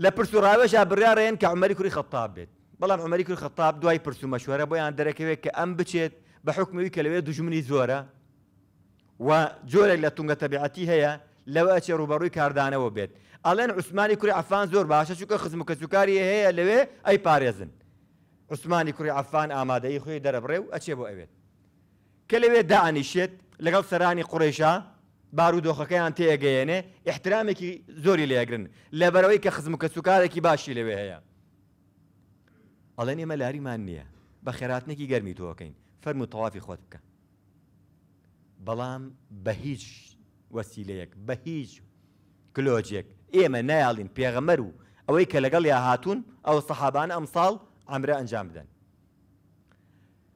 لە پرسوڕاوێشا بڕارێن کە عمەری کوری خەتاب بێت بەڵام عمەری کوری خەتاب دوای پرسو مەشوەرە بۆیان دەرەکەوێت کە ئەم بچێت بە حکمەوەی کە لەوێ دوژمنی زۆرە و جۆرێک لە تونگە تەبیعەتی هەیە لەوە ئەچێ ڕوبەڕووی کاردانەوە بێت ئەڵێن عوسمانی کوری عفان زۆر باشە چووکە خزم کە سوکاری هەیە لەوێ ئەی پارێزن عوسمانی کوری عفان ئامادەی خۆی دەرەبڕێ و ئەچێ بۆ ئەوێت کە لەوێ دانیشێت لەگەڵ سەرانی قڕێشە بارودۆخەکەیان تێگەیەنێ احترامێکی زۆری لێگرن لە بەرەوەی کە خزم و کە سوکارێکی باشی لەوێ هەیە ئەڵێن ئێمە لاریمان نییە بە خێراتنێکی گەرمی تۆکەین فەرم و تەوافی خۆت بکە بەڵام بە هیچ وەسیلەیەک بە هیچ کلۆجێک ئێمە نایاڵین پێغەمەر و ئەوەی کە لەگەڵ یا هاتوون ئەو سەحابان ئەمساڵ ئەمرە ئەنجام بدەن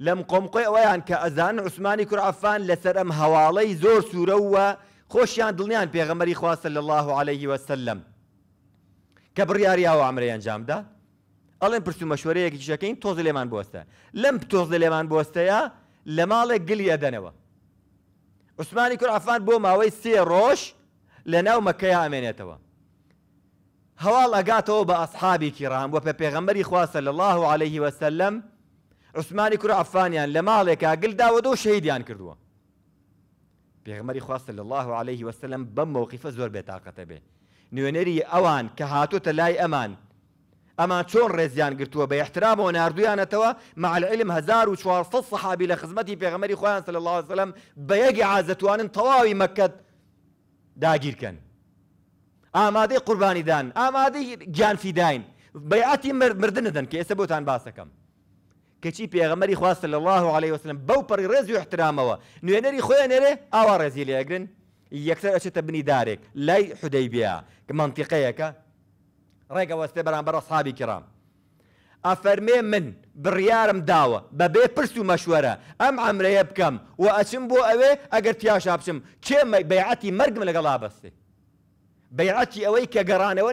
لەم قۆمقۆی ئەویان کە ئەزان عوسمانی کوعافان لەسەر ئەم هەواڵەی زۆر سوورەوە خۆشیان دڵنیان پێغەمەری خواستە لە الله عليه وسلم کە بڕیاریاوە ئەمرەی ئەنجامدا ئەڵێن پرسومەشوەرەیەکی شەکەین تۆز لێمان بستە لەم تۆز لێمان بستەیە لە ماڵێک گلیە دەنەوە عوسمانی کوعافان بۆ ماوەی سێ ڕۆژ لە ناو مەکەی ئامێنێتەوە هەواڵ ئەگاتەوە بە ئەسحابی کیڕام وە پێ پێغەمەری خواستە لە الله عليه وسلم عوسمانی کوڕ ئەفانیان لە ماڵێکا گلداوە دۆ شەیدیان کردووە پێغمەری خواستە لە الله عليه وسلم آوان که هاتو تلای آمان اما چون رزیان هاتوتە لای ئەمان ئەمان چۆن ڕێزیان گرتووە بە احترامەوە نردویانەتەوە معلعلم 1400 صحابی لە خزمەتی پێغمەری خۆیان سل الله وسلم مکت یەکی کن آماده قربانی دان آماده جان ئامادەی گیانفیداین بەعەتی مردنەدەن کە ئێستا بۆتان باسەکەم کەچی پێغەمەری خواست لە الله عليه وسلم بەو پەڕی ڕێزی و احترامەوە نوێنەری خۆیانێرێ ئاوا ڕێزی لێگرن یەکسەر ئەچێتە بنی دارێک لای حدەی بیا کە منتیقەیەکە ڕێگەوەستێ بەرامبەر ئەصحابی کرام ئەفەرمێ من بڕیارم داوە بەبێ پرس و ام عمري ئەمرەیە بکەم و ئەچم بۆ ئەوێ ئەگەر تیاشا بچم کێ بەیعەتی مەرگم لەگەڵا بەستێ بەیعەتی ئەوەی کە گەڕانەوە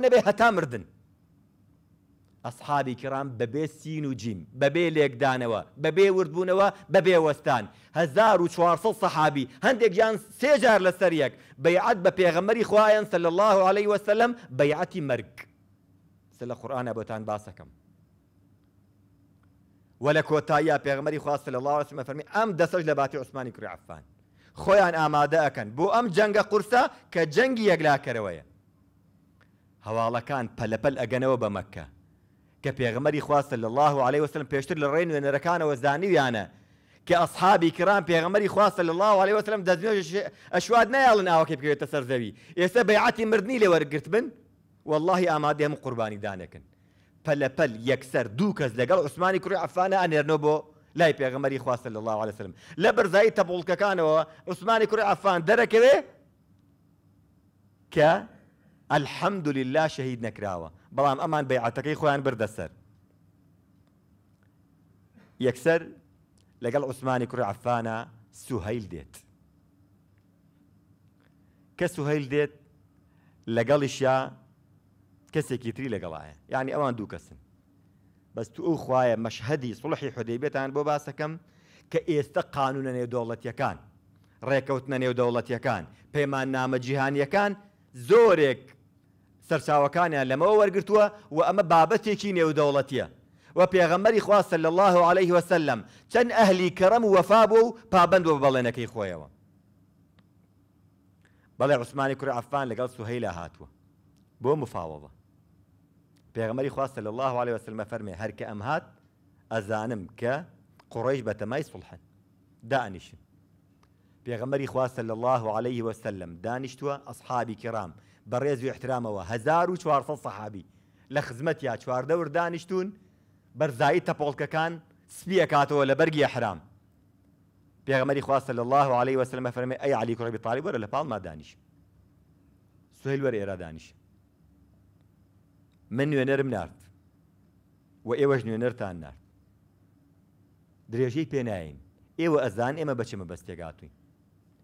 ئەسحابی کرام بەبێ سین و جیم بەبێ لێکدانەوە بەبێ وردبوونەوە بەبێ وەستان 1400 سەحابی هەندێک یان سێجار لە سەرەک بەیعات بە پێغەمەری خوایان سەل الله عليه وسلم بەیعەتی مەرگ سە لە قورآانە بۆتان باسەکەم وە لە کۆتاییە پێغمەری خواست لە الله وسمە فەرمی ئەم دەسەش لە باتی عوسمانی کوعفان خۆیان ئامادە ئەەکەن بۆ ئەم جەنگە قورسە کە جەنگی یەکلاکەرەوەیە هەواڵەکان پەلەپەل ئەگەنەوە بە مەکە کە پێغمەری خواستە لە الله عليه وسلم پێشتر لە ڕێن وێنەرەکانەوە زانانیویانە کە ئەسحابی کرام پێغمەری خواستە لە الله عليه وسلم دەزنێژ ئەشواد نایڵن ئاوەکە بکەوێتە سەر زەوی ئێستا بەیعاتی مردنی لێ وەرگرت بن واللهی ئامادە هەموو قوربانی دانەکەن پەلەپەل یەکسەر دوو کەس لەگەڵ عوسمانی کوڕی أن ئەنێرنەوە لا لای پێغمەری خواستە لە الله عليه وسلم لە بەرزایی تەبوڵکەکانەوە عوسمانی كري عفان دەرەکەوێ کە الحمد لله شهيد نكراوه بەڵام ئەمان بەیعاتەکەی خۆیان بردەسەر یەکسەر لەگەڵ عوسمانی کوڕ عفانە سوهیل دێت کە سوهیل دێت لەگەڵیشیا کەسێکی تری لەگەڵایە یعنی ئەوان دوو کەسن بەس تو ئەو خوایە مەشهدی سڵحی حدەیبێتان بۆ باسەکەم کە ئێستا قانونە نێودەوڵەتیەکان ڕێکەوتنە نێودەوڵەتیەکان پەیمان نامە جیهانیەکان زۆرێک سەرچاوەکانیان لەمەوە وەرگتووە و ئەمە بابەتێکی نێودەوڵەتیە و پێغەمەری خوا صلی الله عليه وسلم چەند ئەهلی کەرەم و وەفا بۆ و پابند بۆ بەڵێنەکەی خۆیەوە بەڵێ عوسمانی کوڕ عفان لەگەڵ سوهەیلا هاتووە بۆ مفاوەوە پێغەمەری خوا صلی الله عليه وسلمە فەرمێ هەرکە ئەم هات ئەزانم کە قڕیش بە تەمای سڵحن دانیشن پێغەمەری خوا صلی الله عليه وسلم دانیشتووە ئەصحابی کرام بە ڕێز و احترامەوە 1400 سەحابی لە خزمەت یا چواردەور دانیشتون بەرزایی تەپۆڵکەکان سپیەکاتەوە لە بەرگی حرام پێغمەری خواستە لە الله عليه وسلمە فەرمێ ئەی علی کوڕبی تاالب وەرە لە پاڵما دانیش سهل وەرە ئێرە دانیش من نوێنەرم نارد و ئێوەش نوێنەرتان نارد درێژەی پێناین ئێوە ئەزان ئێمە بەچمە بەستێگاتوین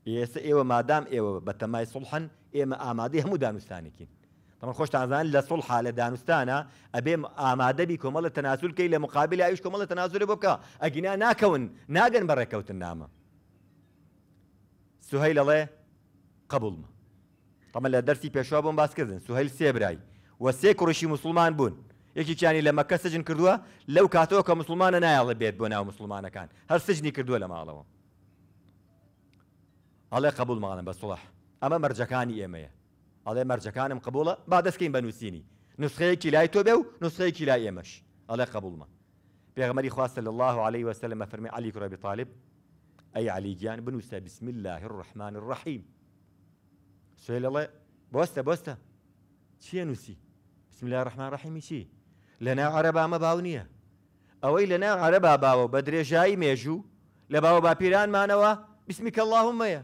ئێستا ئێوە مادام ئێوە بە تەمای سڵحن ئێمە ئامادەی هەموو دانوستانێکین ئەمە خۆشتانزان لە سڵ حالە دانوستانە ئەبێ ئامادەبی کۆمەڵە تەناسولکەی لە مقابل ئاویش کۆمەڵە تەنازوری بۆ بکە ئەگینا ناکەون ناگەن بە ڕێکەوتن نامە سوهەی لەڵێ قبولمە تەمە لە دەرسی پێشوا بۆم باسکردن سوهل سێبرای وە سێ کوڕشی مسلمان بوون یەکی چانی لە مەکە سجن کردووە لەو کاتەوە کە مسلمانە نایڵە بێت بۆ ناو مسلمانەکان هەر سجنی کردووە لە ماڵەوە ئەڵێ قبول ماڵم بە سوڵح ئەمە مەرجەکانی ئێمەیە ئەڵێ مەرجەکانم قبولە با دەستکەین بنوسینی نسخه نسخەیەکی لای تۆ بێ و نسخەیەکی لای ئێمەش ئەڵێ قبولمە پێغمەری خواستە لە الله و سلم فرمی علی کر ابی طالب ای علی جان بنوس بسم الله الرحمن الرحیم سوێ الله بۆستە بۆستە چی نوسی بسم الله الرحمن الرحیم چی لنا لەنا عەرەبا مە باو لنا عربا باو بدر جای میجو لباو با پیران مانوا بسمك اللهم يا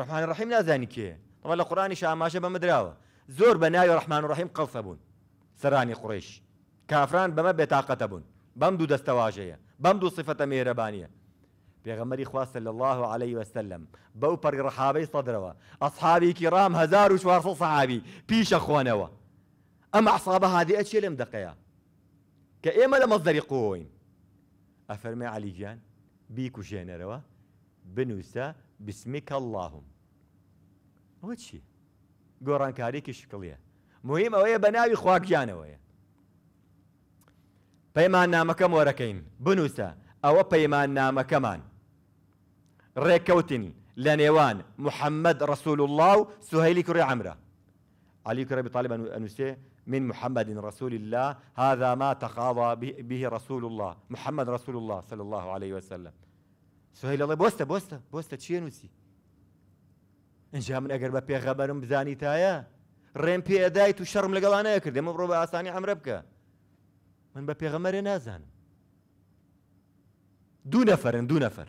رحمن الرحيم نازاني كي طبعا القران شاء ما شبه مدراوه زور بناي رحمن الرحيم قصبون سراني قريش كافران بما بتاقتبون بمدو دستواجه بمدو صفة ميربانية بيغمري إخوة صلى الله عليه وسلم بوبر رحابي صدروا أصحابي كرام هزار وشوار صحابي بيش أخوانوا أما أصحاب هذه أشياء لم دقيا كأيما لم أفرمي علي جان بيكو جينروا بنوسا بسمك اللهم وشي قران كاريكي شكليا مهم ئەوەیە بە ناوی خواکیانەوەیە پەیمان نامەکەم وەرەکەین بنووسە ئەوە پەیمان نام كمان ريكوتن لنيوان محمد رسول الله و كري عمره علي كري طالب بطالبان ئەنووسێ من محمد رسول الله هذا ما تقاضى به رسول الله محمد رسول الله صلى الله عليه وسلم سوهیل ئەڵێ بۆستە بۆستە بۆستە چیە نووسی ئەجا من ئەگەر بە پێغەبەرم بزانیتایە ڕێم پێدایت و شەڕم لەگەڵانەیە کردێمە بڕۆ بە ئاسانی ئەمرە بکە من بە پێغەمەرێ نازانم دوو نەفەرن دوو نەفەر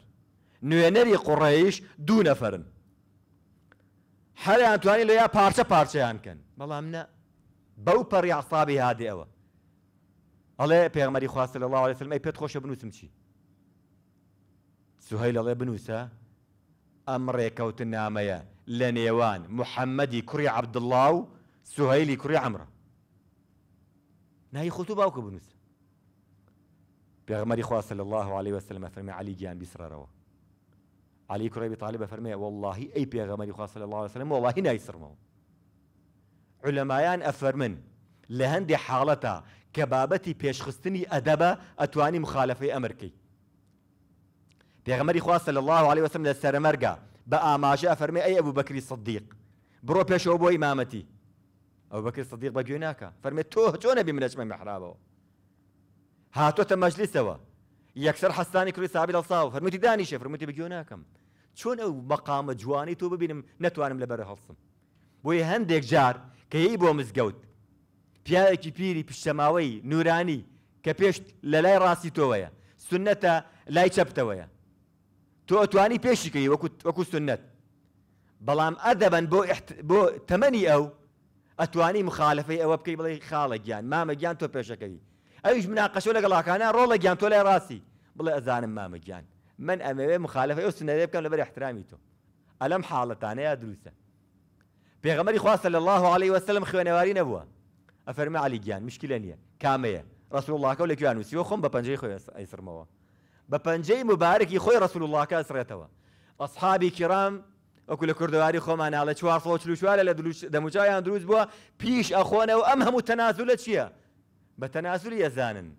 نوێنەری قوڕەیش دوو نەفەرن هەریان توانی لە یا پارچە پارچەیان کەن بەڵام نە بەو پەڕی عسابی هادی ئەوە ئەڵێ پێغمەری خواستە لە الله عليه وسلم ئەی پێت خۆشە بنووسم چی سهيل ئەڵێ بنووسە ئەم ڕێکەوتن لنيوان محمد كري عبد الله سهيل كري عمر نهي خطوبة نایی خوتو باوکە بنووسە پێغمەری الله عليه وسلم بسر روا علي بیسرەرەوە علی کوڕی بتاالب فەرمێ واللهی ئەی خواه صلى الله وسلم والله نایسرمەوە علەمایان ئەفەرمن أفرمن هەندێک حاڵەتە كبابتي بيشخصتني پێشخستنی أتواني مخالفة أمريكي في غمري خواص صلى الله عليه وسلم للسر مرقى بقى ما جاء فرمي أي أبو بكر الصديق برو بيش أبو إمامتي أبو بكر الصديق بقى هناك فرمي توه تو نبي من أجمع محرابه هاتو تم سوا يكسر حساني كل صاحب الأصاب فرمي تداني شيء فرمي تبقى هناك شون أو مقام جواني تو ببينم نتوانم لبره هالصم بوي هندك جار كيبو مزقوت بيا كبيري بشماوي نوراني كبيش للاي راسي تويا سنة لاي تويا تۆ ئەتوانی پێشیکەی وەکو سنت بو تمني او اتواني مخالفه او بكي بلاي خالق بکەی ما مجان تو بيشي كي ايش مناقشه ولا مناقەشۆ انا ڕۆڵە جان تو لای راسي بڵێ اذان ما مجان من او سنه ئەو سنەرێ احترامي تو الم حاله ئەلەم حاڵەتانەیە دروستە پێغەمەری خواستە صلى الله عليه وسلم خوێنەواری نەبووە ئەفەرمە علی گیان مشکلە نییە کامەیە ڕسوڵ اللهکە لەکویان نووسیوە خۆم بە پەنجەی خۆی ئەیسرمەوە بە پەنجەی مبارەکی خۆی ڕسول وڵاکە سرێتەوە ئەسحابی کرام وەکو لە کوردواری خۆمانناڵە چوار سۆ چوارە لە دەموچیان دروست بووە پیش ئەخۆنەوە ئەم هەموو تەنازوو لە چییە؟ بە تەنازوری ئەزانن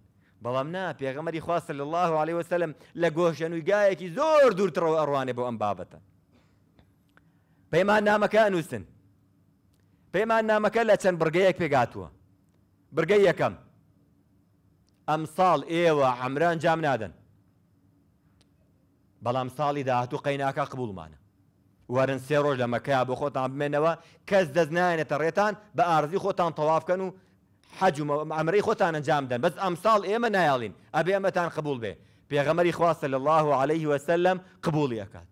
بەڵام نا پێغەمەری خواستە لە الله عليه وسلم لە گۆشەنویگایەکی زۆر دوورترەوە ئەڕوانێ بۆ ئەم بابەتە پەیمان نامەکە نووسن پەیمان نامەکە لە چەند بڕگەیەک پێگاتووە برگەی یەکەم ئەم ساڵ ئێوە عمران جام نادەن بەڵام ساڵی داهاتوو قەیناکە قبولمانە وەرن سێ ڕۆژ لە مەکەیا بۆ خۆتان بمێنەوە کەس دەستنایەنێتە ڕێتان بە ئارزی خۆتان تەوافکەن و حەجم ئەمری خۆتان ئەنجام دەن بەس ئەمساڵ ئێمە نایاڵین ئەبێ ئەمەتان قبول بێ پێغەمەری خواستە لە الله عليه وسلم قبولی ئەکات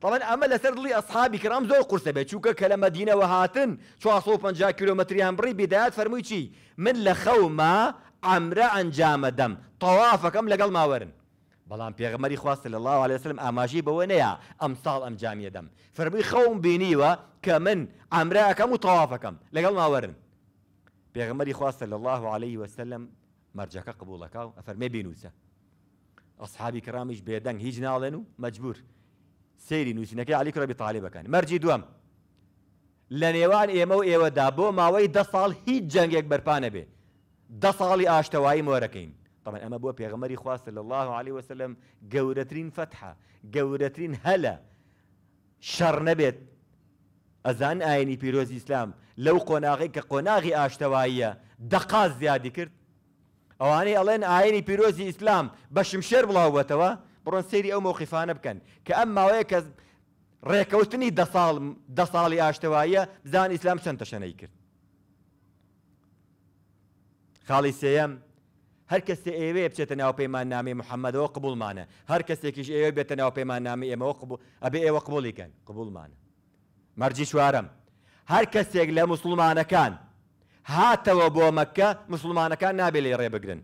طبعا ئەمە لەسەر دڵی ئەسحابی کرام زۆر قورسە بێ چووکە کە لە مدینەوە هاتن 450 کیلومتریان بڕی بدایات فەرمووی چی من لە خەوما ئەمرە ئەنجامە دەم تەوافەکەم لەگەڵ ماوەرن بەڵام پێغمەری خواستە لە الله عليهسلم ئاماژی بەوە نەیە ئەم ساڵ ئەم جامیە دەم فەرمی خەوم بینیوە کە من ئامراەکەم و تەوافەکەم لەگەڵ ماوەرن پێغمەری خواستە لە الله عليه وسلم مەرجەکە قبولەکە و ئەفەرمێ بینوسە ئەسحابی کرامیش بێدەنگ هیچ ناڵێن و مەجبور سەیری نووسینەکەی علیکرەبی تاالبەکان مەرجی دووەم لە نێوان ئێمە و ئێوەدا بۆ ماوەی دە ساڵ هیچ جەنگێک بەرپانە بێ دە ساڵی ئاشتەوایی مۆرەکەین طبعا ئەمە بۆ پێغمەری خواستە لە الله عليه وسلم گەورەترین فتحە گەورەترین هەلە شەڕ نەبێت ئەزان ئاینی پیرۆزی ئیسلام لەو قۆناغی کە قۆناغی ئاشتەواییە دەقاز زیادی کرد ئەوانەی ئەڵێن ئاینی پیرۆزی ئیسلام بە شمشێر بڵاوەتەوە بڕۆن سێری ئەو مۆخیفانە بکەن کە ئەم ماوەیە کە ڕێکەوتنی دە ساڵی ئاشتەواییە زان ئیسلام چەند تەشەنەی کرد خاڵی سێەم هەر کەسێ ئێوێ بچێتە ناو پەیمان نامی محەممەدەوە قبولمانە هەر کەسێکیش ئێوە بێتە ناو پەیمان نامی ئێمەوە ئەبێ ئێوە قبولیکەن قبولمانە مەرجی چوارم هەر کەسێک لە مسلمانەکان هاتەوە بۆ مەکە مسلمانەکان نابێت لێ ڕێبگرن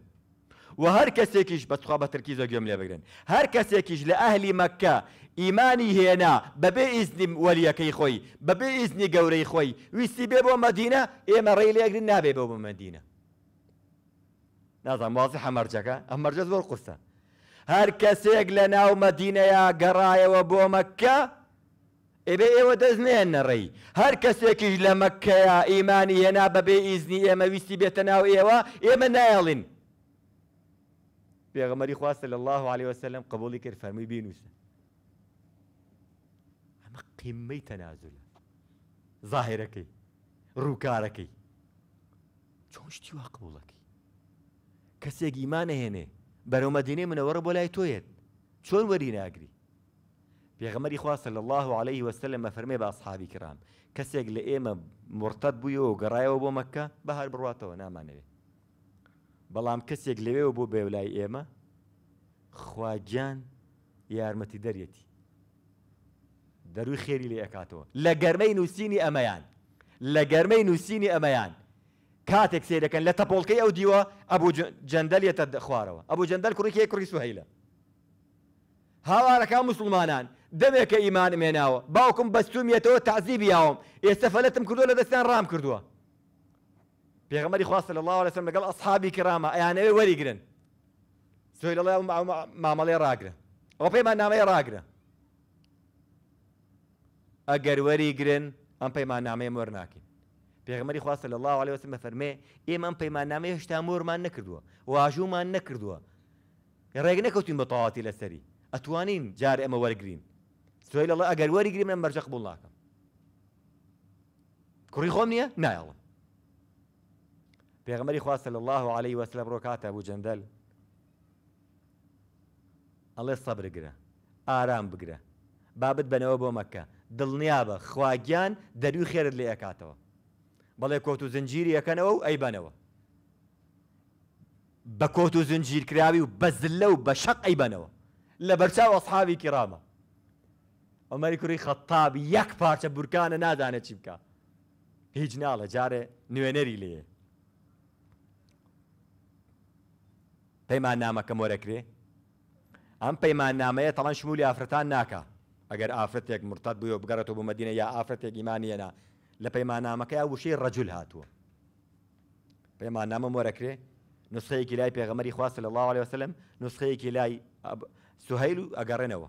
و هەر کەسێکیش بەخوا بە ترکی زۆ گوێم لێ بگرن هەر کەسێکیش لە ئەهلی مەکە ئیمانی هێنا بەبێ ئیزنی وەلیەکەی خۆی بەبێ ئیزنی گەورەی خۆی ویستی بێ بۆ مەدینە ئێمە ڕێ لێگرن نابێ بۆ بە مەدینە نازان وازی هەمەرجەکە ئەمەرجە زۆر قورسە هەر کەسێک لە ناو مەدینەیە گەڕایەوە بۆ مەکە ئێبێ ئێوە دەستنێن نەڕێی هەر کەسێکیش لە مەکەیە ئیمانی هێنا بەبێ ئیزنی ئێمە ویستی بێتە ناو ئێوە ئێمە نایڵین پێغەمەری خواستە لە الله عليه وسلم قبولی کرد فەرمی بینوسە ئەمە قیممەی تەنازولە ظاهرەکەی ڕووکارەکەی چۆن شتی وا قبولەکەی کەسێک ئیمانە هێنێ بەرەو مەدینەی منەوەڕە بۆ لای تۆیت چۆن وەری ناگری پێغەمەری خواستە لە الله عليه وسلم مەفەرمێ بە ئەسحابی کرام کەسێک لە ئێمە مرتەت بوویەوە و گەڕایەوە بۆ مەکە بەهار بڕاتەوە نامانەوێت بەڵام کەسێک لەوێەوە بۆ بێولای ئێمە خواجان یارمەتی دەرێتی دەروی خێری لێ ئەکاتەوە لە گەرمەی نووسینی ئەمەیان لە گەرمەی نووسینی ئەمەیان کاتێک سێرەکەن لە تەپۆڵکەی ئەو دیوە ئەبوو جەندەلێتە خوارەوە ئەبوو جەندەل کوڕێکی کوڕی سوهیلە هاوارەکان مسلمانان دەمێکە ئیمان مێناوە باوکم بەستومیەتەوە تعزی بیاوم ئێستا فەلەتم کردووە لە دەستیان ڕام کردووە پێغمەری خواستە لە الله لەسم لەگەڵ ئەسحابی کرامە ئەیانەوێ وەریگرن سوی لەڵێ مامەڵێ ڕاگرن ئەوە پەیمان نامەیە ڕاگرن ئەگەر وەریگرن ئەم پەیمان نامەیە وەرناکی پێغمەری خواستە لە الله عليه وسلم فەرمێ ئێمان پەیمانامە هێشتا مۆرمان نەکردووە واژومان نەکردووە ڕێگ نەکەوتین بە تەواتی لەسەری ئەتوانین جار ئەمە وەرگین سوی لەڵە ئەگەر وەریگریم من بەرجەق بڵاکەم کوڕی خۆم نییە نایڵم پێغمەری خواستە لە الله عليه وسلم ڕۆکاتە بوو جەندەل ئەڵێ سەبرگرە ئارام بگرە بابت بنەوە بۆ مەکە دڵنیابە خواگیان دەروی خێرت لێ ئەکاتەوە بەڵێ کۆت و زنجیری یەکەنەوە و ئەیبەنەوە بە کۆت و زنجیرکراوی و بەزلە و بە شەق ئەیبەنەوە لە بەرچاو ئەسحاوی کرامە ئەمەری کوڕی خەتاب یەک پارچە بورکانە نادانە چی بکە هیچ ناڵە جارێ نوێنەری لێ پەیمان نامەکە مۆرەکرێ ئەم پەیمان نامەیە تەڵەن شمولی ئافرەتان ناکە ئەگەر ئافرەتێک مرتات بووە بگەڕێتەوە بۆ مدینە یا ئافرەتێک ایمانیەنا لە پەیمانامەکەی وشەی ڕجل هاتووە پەیمانامە وەرەکرێ نسخەیەکی لای پێغەمەری خواست لە الله عليه وسلم نسخەیەکی لای سوهیل و ئەگەڕێنەوە.